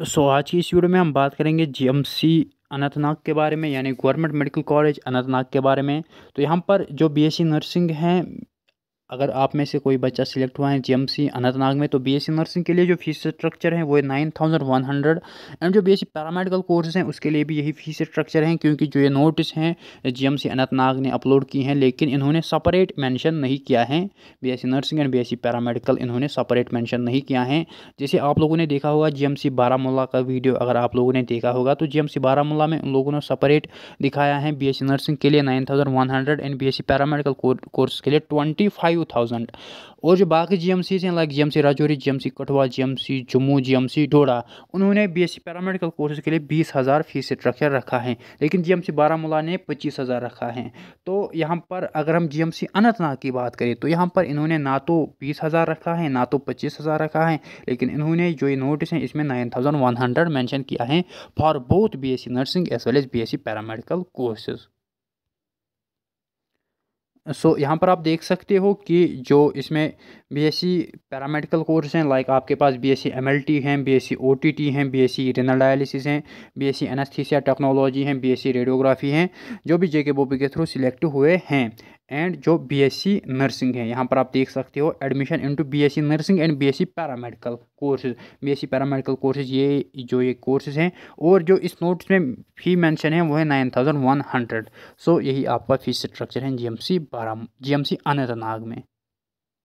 सो so, आज की इस वीडियो में हम बात करेंगे जीएमसी अनंतनाग के बारे में यानी गवर्नमेंट मेडिकल कॉलेज अनंतनाग के बारे में तो यहाँ पर जो बीएससी नर्सिंग हैं अगर आप में से कोई बच्चा सिलेक्ट हुआ है जीएमसी अनंतनाग में तो बीएससी e नर्सिंग के लिए जो फीस स्ट्रक्चर है वो nine thousand one hundred and जो बीएससी e पैरामेडिकल कोर्स हैं उसके लिए भी यही फीस स्ट्रक्चर हैं क्योंकि जो ये नोटिस हैं जीएमसी अनंतनाग ने अपलोड की हैं लेकिन इन्होंने सेपरेट मैंशन नहीं किया है B e nursing and B paramedical इन्होंने सेपरेट मैंशन नहीं किया है जैसे आप लोगों ने देखा होगा जी बारामूला का वीडियो अगर आप लोगों ने देखा होगा तो जी बारामूला में उन लोगों ने सपरेट दिखाया है बी नर्सिंग के लिए nine thousand one hundred and B paramedical course के लिए ट्वेंटी फाइव फाइव थाउजेंड और जो बाकी जी एम सीज हैं like G M C Rajouri G M C Kathua G M C Jammu G M C Doda उन्होंने B S C paramedical courses के लिए बीस हज़ार फीस स्ट्रक्चर रखा है लेकिन जी एम सी बारामूला ने पच्चीस हज़ार रखा है तो यहाँ पर अगर हम जी एम सी अनंतनाग की बात करें तो यहाँ पर इन्होंने ना तो बीस हज़ार रखा है ना तो पच्चीस हज़ार रखा है लेकिन इन्होंने जो ये नोटिस हैं इसमें nine thousand one hundred mention किया है for both B S C nursing as well as B S C paramedical courses so so, यहाँ पर आप देख सकते हो कि जो इसमें बीएससी पैरामेडिकल कोर्स हैं लाइक आपके पास बीएससी एमएलटी हैं बीएससी ओटीटी हैं बीएससी रिनल डायलिसिस हैं बीएससी एनेस्थीसिया टेक्नोलॉजी हैं बीएससी रेडियोग्राफी हैं जो भी जेके बोपी के थ्रू सिलेक्ट हुए हैं एंड जो बीएससी नर्सिंग है यहाँ पर आप देख सकते हो admission into BSc nursing and BSc paramedical courses BSc paramedical courses ये जो ये कोर्सेज हैं और जो इस नोट्स में फी मेंशन है वो है nine thousand one hundred so यही आपका फीस स्ट्रक्चर है जीएमसी बारह जी अनंतनाग में